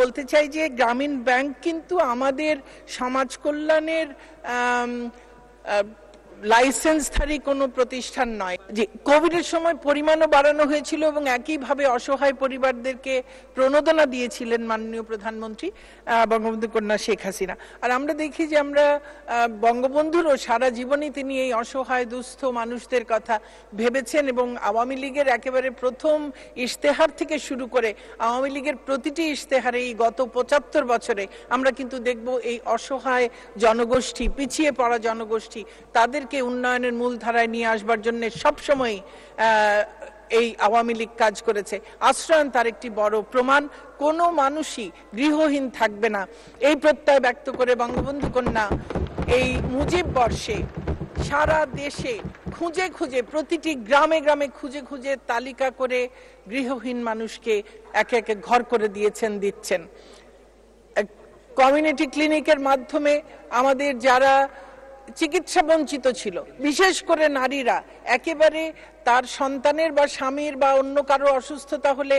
বলতে চাই যে গ্রামীণ ব্যাংক কিন্তু আমাদের সমাজ কল্যাণের লাইসেন্সধারী কোনো প্রতিষ্ঠান নয় যে কোভিডের সময় পরিমাণও বাড়ানো হয়েছিল এবং একইভাবে অসহায় পরিবারদেরকে প্রণোদনা দিয়েছিলেন মাননীয় প্রধানমন্ত্রী বঙ্গবন্ধু কন্যা শেখ হাসিনা আর আমরা দেখি যে আমরা বঙ্গবন্ধুরও সারা জীবনই তিনি এই অসহায় দুস্থ মানুষদের কথা ভেবেছেন এবং আওয়ামী লীগের একেবারে প্রথম ইশতেহার থেকে শুরু করে আওয়ামী লীগের প্রতিটি ইশতেহারে এই গত পঁচাত্তর বছরে আমরা কিন্তু দেখব এই অসহায় জনগোষ্ঠী পিছিয়ে পড়া জনগোষ্ঠী তাদেরকে বাংলাকে উন্নয়নের মূলধারায় নিয়ে আসবার জন্য সবসময় এই আওয়ামী লীগ কাজ করেছে আশ্রয়ন তার একটি বড় প্রমাণ কোন মানুষই গৃহহীন থাকবে না এই প্রত্যয় ব্যক্ত করে বঙ্গবন্ধু কন্যা এই মুজিব বর্ষে সারা দেশে খুঁজে খুঁজে প্রতিটি গ্রামে গ্রামে খুঁজে খুঁজে তালিকা করে গৃহহীন মানুষকে একে একে ঘর করে দিয়েছেন দিচ্ছেন কমিউনিটি ক্লিনিকের মাধ্যমে আমাদের যারা চিকিৎসা বঞ্চিত ছিল বিশেষ করে নারীরা একেবারে তার সন্তানের বা স্বামীর বা অন্য কারো অসুস্থতা হলে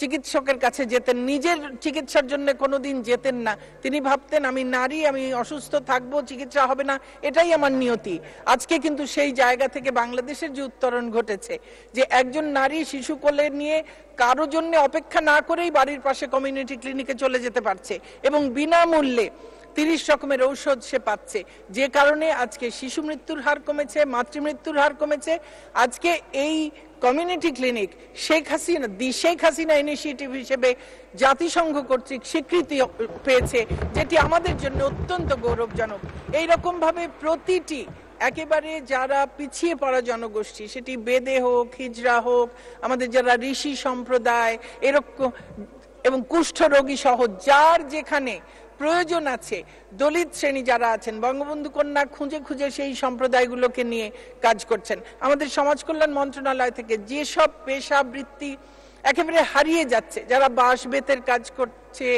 চিকিৎসকের কাছে যেতেন নিজের চিকিৎসার জন্য কোনোদিন যেতেন না তিনি ভাবতেন আমি নারী আমি অসুস্থ থাকবো চিকিৎসা হবে না এটাই আমার নিয়তি আজকে কিন্তু সেই জায়গা থেকে বাংলাদেশের যে উত্তরণ ঘটেছে যে একজন নারী শিশু কোলে নিয়ে কারো জন্য অপেক্ষা না করেই বাড়ির পাশে কমিউনিটি ক্লিনিকে চলে যেতে পারছে এবং বিনামূল্যে তিরিশ রকমের ঔষধ সে পাচ্ছে যে কারণে আজকে শিশু মৃত্যুর হার কমেছে মাতৃমৃত্যুর হার কমেছে আজকে এই community clinic Sheikh Hasina the Sheikh Hasina initiative হিসেবে জাতিসংঘ কর্তৃক স্বীকৃতি পেয়েছে যেটি আমাদের জন্য অত্যন্ত গৌরবজনক এইরকমভাবে প্রতিটি একেবারে যারা পিছিয়ে পড়া জনগোষ্ঠী সেটি বেদে হোক হিজরা হোক আমাদের যারা ঋষি সম্প্রদায় এরকম এবং কুষ্ঠ রোগী সহ যার যেখানে প্রয়োজন আছে দলিত শ্রেণী যারা আছেন বঙ্গবন্ধু কন্যা খুঁজে খুঁজে সেই সম্প্রদায়গুলোকে নিয়ে কাজ করছেন আমাদের সমাজ কল্যাণ মন্ত্রণালয় থেকে যেসব পেশা বৃত্তি একেবারে হারিয়ে যাচ্ছে যারা বাঁশ বেতের কাজ করছে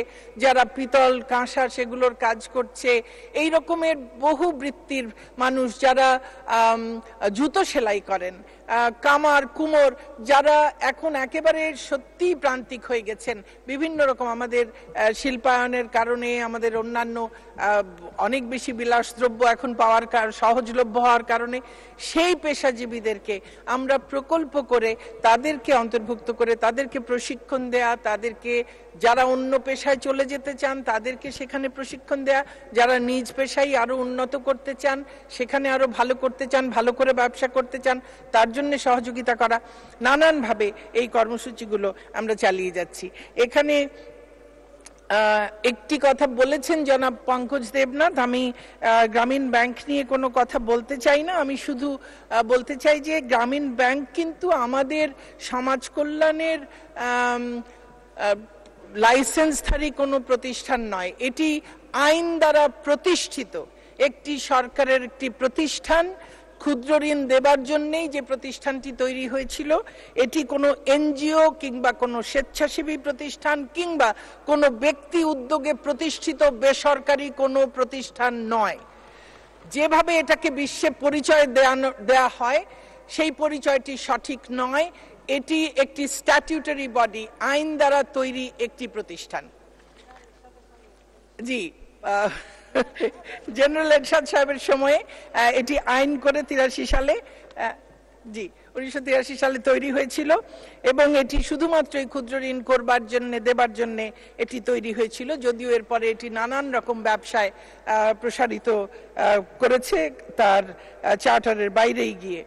যারা পিতল কাঁসা সেগুলোর কাজ করছে এই রকমের বহু বৃত্তির মানুষ যারা জুতো সেলাই করেন কামার কুমোর যারা এখন একেবারে সত্যি প্রান্তিক হয়ে গেছেন বিভিন্ন রকম আমাদের শিল্পায়নের কারণে আমাদের অন্যান্য অনেক বেশি বিলাসদ্রব্য এখন পাওয়ার সহজলভ্য হওয়ার কারণে সেই পেশাজীবীদেরকে আমরা প্রকল্প করে তাদেরকে অন্তর্ভুক্ত করে তাদেরকে প্রশিক্ষণ দেয়া তাদেরকে যারা অন্য পেশায় চলে যেতে চান তাদেরকে সেখানে প্রশিক্ষণ দেয়া যারা নিজ পেশায় আরও উন্নত করতে চান সেখানে আরও ভালো করতে চান ভালো করে ব্যবসা করতে চান তার জন্য সহযোগিতা করা নানানভাবে এই কর্মসূচিগুলো আমরা চালিয়ে যাচ্ছি এখানে একটি কথা বলেছেন জনাব পঙ্কজ দেবনাথ আমি গ্রামীণ ব্যাংক নিয়ে কোনো কথা বলতে চাই না আমি শুধু বলতে চাই যে গ্রামীণ ব্যাংক কিন্তু আমাদের সমাজ কল্যাণের লাইসেন্সধারী কোনো প্রতিষ্ঠান নয় এটি আইন দ্বারা প্রতিষ্ঠিত একটি সরকারের একটি প্রতিষ্ঠান ক্ষুদ্র ঋণ দেবার জন্যেই যে প্রতিষ্ঠানটি তৈরি হয়েছিল এটি কোনো এনজিও কিংবা কোনো স্বেচ্ছাসেবী প্রতিষ্ঠান কিংবা কোনো ব্যক্তি উদ্যোগে প্রতিষ্ঠিত বেসরকারি কোনো প্রতিষ্ঠান নয় যেভাবে এটাকে বিশ্বে পরিচয় দেওয়া হয় সেই পরিচয়টি সঠিক নয় এটি একটি স্ট্যাটিউটারি বডি আইন দ্বারা তৈরি একটি প্রতিষ্ঠান জি জেনারেল এরশাদ সাহেবের সময়ে এটি আইন করে তিরাশি সালে জি উনিশশো সালে তৈরি হয়েছিল এবং এটি শুধুমাত্র এই ক্ষুদ্র ঋণ করবার জন্য দেবার জন্য এটি তৈরি হয়েছিল যদিও এরপরে এটি নানান রকম ব্যবসায় প্রসারিত করেছে তার চার্টারের বাইরেই গিয়ে